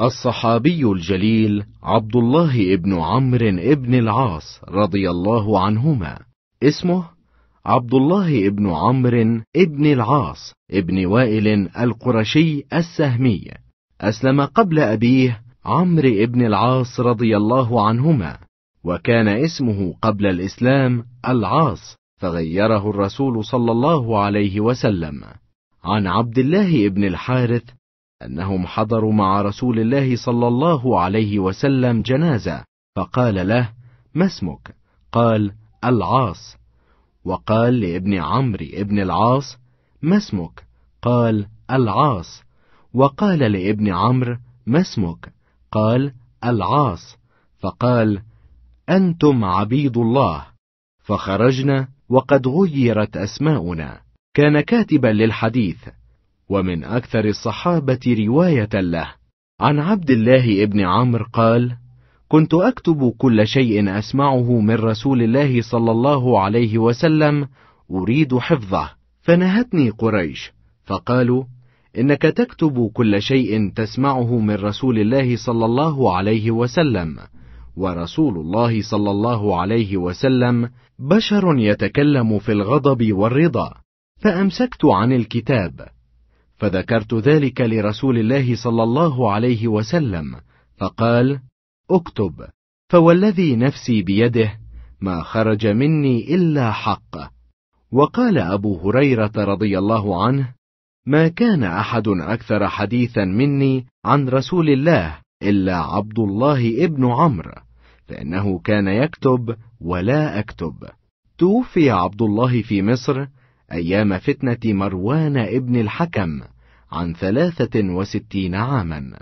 الصحابي الجليل عبد الله بن عمرو بن العاص رضي الله عنهما اسمه عبد الله بن عمرو بن العاص ابن وائل القرشي السهمي اسلم قبل ابيه عمرو بن العاص رضي الله عنهما وكان اسمه قبل الاسلام العاص فغيره الرسول صلى الله عليه وسلم عن عبد الله بن الحارث انهم حضروا مع رسول الله صلى الله عليه وسلم جنازه فقال له ما اسمك قال العاص وقال لابن عمرو ابن العاص ما اسمك قال العاص وقال لابن عمرو ما اسمك قال العاص فقال انتم عبيد الله فخرجنا وقد غيرت اسماؤنا كان كاتبا للحديث ومن اكثر الصحابه روايه له عن عبد الله بن عمرو قال كنت اكتب كل شيء اسمعه من رسول الله صلى الله عليه وسلم اريد حفظه فنهتني قريش فقالوا انك تكتب كل شيء تسمعه من رسول الله صلى الله عليه وسلم ورسول الله صلى الله عليه وسلم بشر يتكلم في الغضب والرضا فامسكت عن الكتاب فذكرت ذلك لرسول الله صلى الله عليه وسلم فقال اكتب فوالذي نفسي بيده ما خرج مني الا حق وقال ابو هريره رضي الله عنه ما كان احد اكثر حديثا مني عن رسول الله الا عبد الله ابن عمرو فانه كان يكتب ولا اكتب توفي عبد الله في مصر ايام فتنه مروان ابن الحكم عن ثلاثه وستين عاما